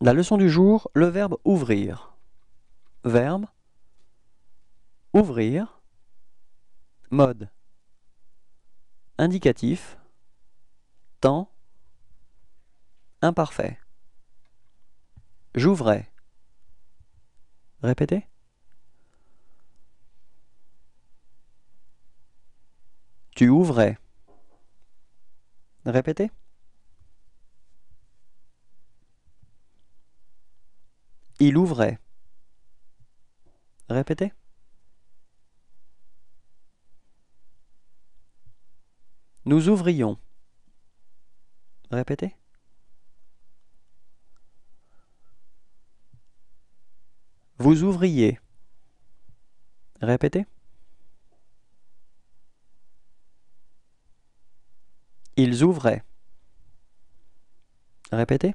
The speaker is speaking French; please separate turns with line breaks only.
La leçon du jour, le verbe ouvrir. Verbe ouvrir. Mode indicatif. Temps imparfait. J'ouvrais. Répétez. Tu ouvrais. Répétez. Il ouvrait. Répétez. Nous ouvrions. Répétez. Vous ouvriez. Répétez. Ils ouvraient.
Répétez.